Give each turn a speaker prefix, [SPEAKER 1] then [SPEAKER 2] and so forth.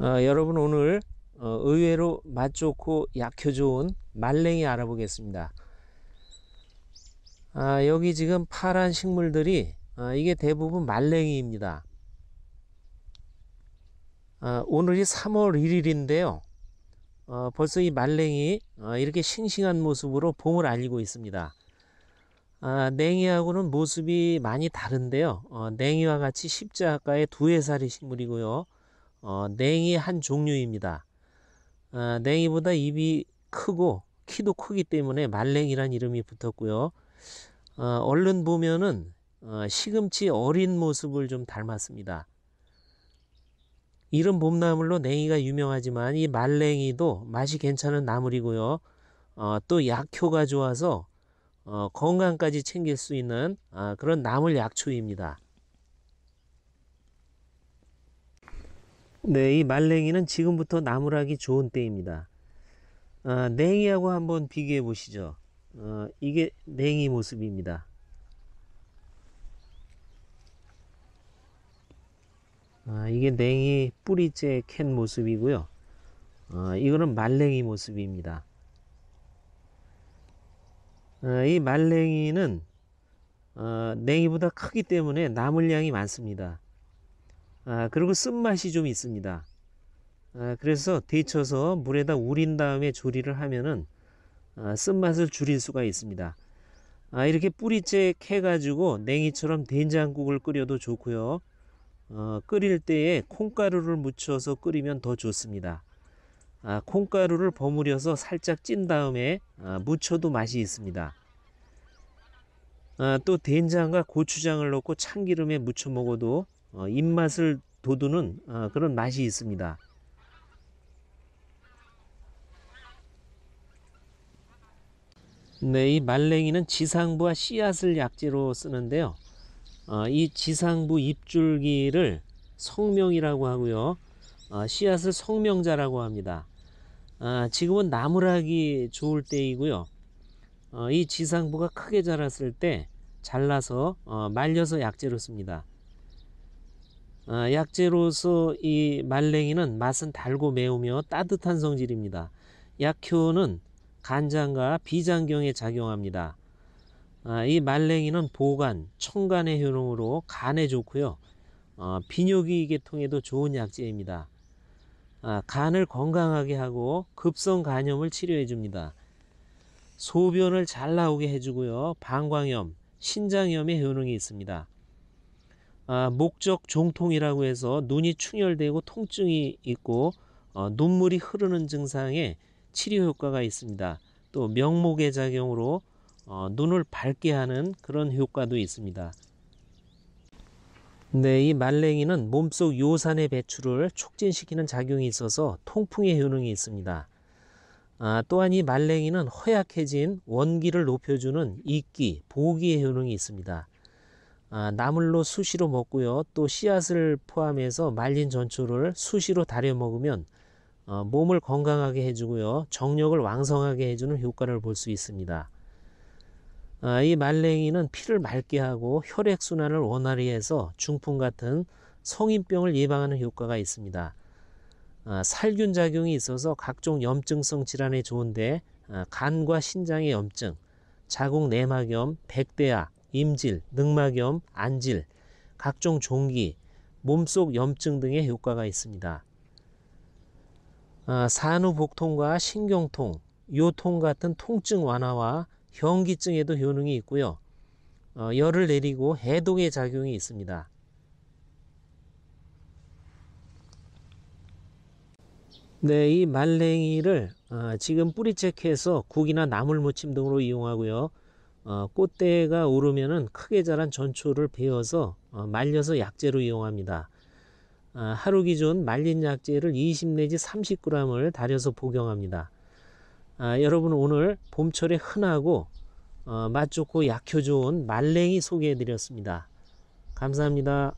[SPEAKER 1] 어, 여러분 오늘 어, 의외로 맛 좋고 약효 좋은 말랭이 알아보겠습니다. 아, 여기 지금 파란 식물들이 아, 이게 대부분 말랭이입니다. 아, 오늘이 3월 1일인데요. 어, 벌써 이 말랭이 어, 이렇게 싱싱한 모습으로 봄을 알리고 있습니다. 아, 냉이하고는 모습이 많이 다른데요. 어, 냉이와 같이 십자가의 두해살이 식물이고요. 어, 냉이 한 종류입니다. 아, 냉이보다 입이 크고 키도 크기 때문에 말랭이란 이름이 붙었고요. 어, 얼른 보면은 어, 시금치 어린 모습을 좀 닮았습니다. 이런 봄나물로 냉이가 유명하지만 이 말랭이도 맛이 괜찮은 나물이고요. 어, 또 약효가 좋아서 어, 건강까지 챙길 수 있는 어, 그런 나물 약초입니다. 네, 이 말랭이는 지금부터 나무라기 좋은 때입니다. 아, 냉이하고 한번 비교해 보시죠. 어, 이게 냉이 모습입니다. 아, 이게 냉이 뿌리째 캔 모습이고요. 아, 이거는 말랭이 모습입니다. 아, 이 말랭이는 어, 냉이보다 크기 때문에 나물 양이 많습니다. 아, 그리고 쓴맛이 좀 있습니다. 아, 그래서 데쳐서 물에다 우린 다음에 조리를 하면은 아, 쓴맛을 줄일 수가 있습니다. 아, 이렇게 뿌리째 캐가지고 냉이처럼 된장국을 끓여도 좋고요. 어, 끓일 때에 콩가루를 묻혀서 끓이면 더 좋습니다. 아, 콩가루를 버무려서 살짝 찐 다음에 아, 무쳐도 맛이 있습니다. 아, 또 된장과 고추장을 넣고 참기름에 묻혀 먹어도 어, 입맛을 돋우는 어, 그런 맛이 있습니다. 네, 이 말랭이는 지상부와 씨앗을 약재로 쓰는데요. 어, 이 지상부 입줄기를 성명이라고 하고요. 씨앗을 성명자라고 합니다. 아, 지금은 나무라기 좋을 때이고요. 이 지상부가 크게 자랐을 때 잘라서 말려서 약재로 씁니다. 어, 약재로서 이 말랭이는 맛은 달고 매우며 따뜻한 성질입니다. 약효는 간장과 비장경에 작용합니다. 아, 이 말랭이는 보관 청간의 효능으로 간에 좋고요. 어, 비뇨기 계통에도 좋은 약재입니다. 아, 간을 건강하게 하고 급성 간염을 치료해 줍니다. 소변을 잘 나오게 해주고요. 방광염, 신장염의 효능이 있습니다. 아, 목적 종통이라고 해서 눈이 충혈되고 통증이 있고 어, 눈물이 흐르는 증상에 치료 효과가 있습니다. 또 명목의 작용으로 어, 눈을 밝게 하는 그런 효과도 있습니다. 네, 이 말랭이는 몸속 요산의 배출을 촉진시키는 작용이 있어서 통풍의 효능이 있습니다. 아, 또한 이 말랭이는 허약해진 원기를 높여주는 이끼, 보기의 효능이 있습니다. 아, 나물로 수시로 먹고요. 또 씨앗을 포함해서 말린 전초를 수시로 달여 먹으면 어, 몸을 건강하게 해주고요. 정력을 왕성하게 해주는 효과를 볼 수 있습니다. 아, 이 말랭이는 피를 맑게 하고 혈액순환을 원활히 해서 중풍 같은 성인병을 예방하는 효과가 있습니다. 아, 살균작용이 있어서 각종 염증성 질환에 좋은데 아, 간과 신장의 염증, 자궁 내막염, 백대야, 임질, 늑막염, 안질, 각종 종기, 몸속 염증 등의 효과가 있습니다. 아, 산후복통과 신경통, 요통 같은 통증 완화와 현기증에도 효능이 있고요. 어, 열을 내리고 해독의 작용이 있습니다. 네, 이 말랭이를 어, 지금 뿌리체크해서 국이나 나물무침 등으로 이용하고요. 어, 꽃대가 오르면은 크게 자란 전초를 베어서 어, 말려서 약재로 이용합니다. 어, 하루 기준 말린 약재를 20 내지 30g을 달여서 복용합니다. 아, 여러분 오늘 봄철에 흔하고 어, 맛 좋고 약효 좋은 말랭이 소개해 드렸습니다. 감사합니다.